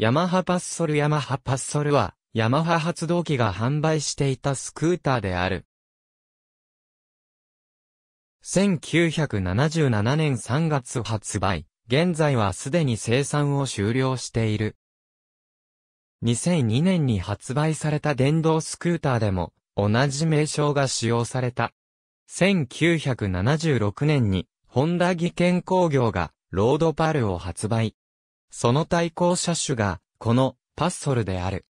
ヤマハパッソルヤマハパッソルは、ヤマハ発動機が販売していたスクーターである。1977年3月発売、現在はすでに生産を終了している。2002年に発売された電動スクーターでも、同じ名称が使用された。1976年に、ホンダ技研工業が、ロードパルを発売。その対向車種が、この、パッソルである。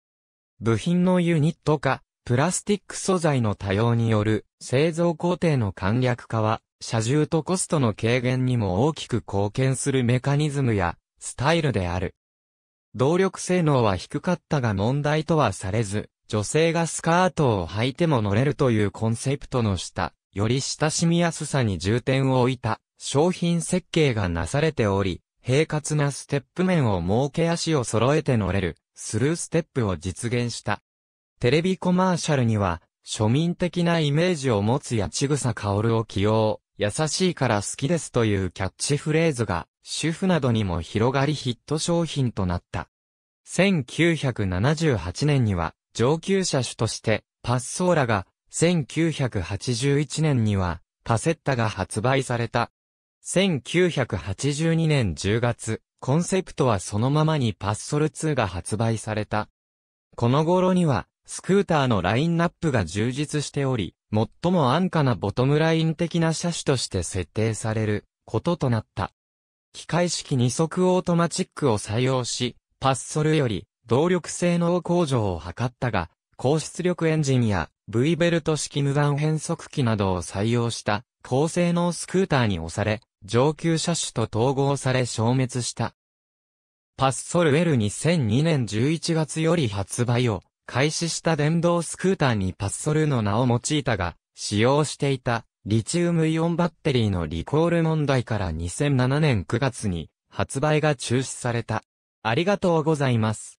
部品のユニット化、プラスティック素材の多様による製造工程の簡略化は、車重とコストの軽減にも大きく貢献するメカニズムや、スタイルである。動力性能は低かったが問題とはされず、女性がスカートを履いても乗れるというコンセプトの下、より親しみやすさに重点を置いた商品設計がなされており、平滑なステップ面を設け足を揃えて乗れる、スルーステップを実現した。テレビコマーシャルには、庶民的なイメージを持つやちぐさ薫を起用、優しいから好きですというキャッチフレーズが、主婦などにも広がりヒット商品となった。1978年には、上級車種として、パッソーラが、1981年には、パセッタが発売された。1982年10月、コンセプトはそのままにパッソル2が発売された。この頃には、スクーターのラインナップが充実しており、最も安価なボトムライン的な車種として設定されることとなった。機械式二足オートマチックを採用し、パッソルより動力性能向上を図ったが、高出力エンジンや V ベルト式無断変速機などを採用した高性能スクーターに押され、上級車種と統合され消滅した。パッソルウェル2002年11月より発売を開始した電動スクーターにパッソルの名を用いたが、使用していたリチウムイオンバッテリーのリコール問題から2007年9月に発売が中止された。ありがとうございます。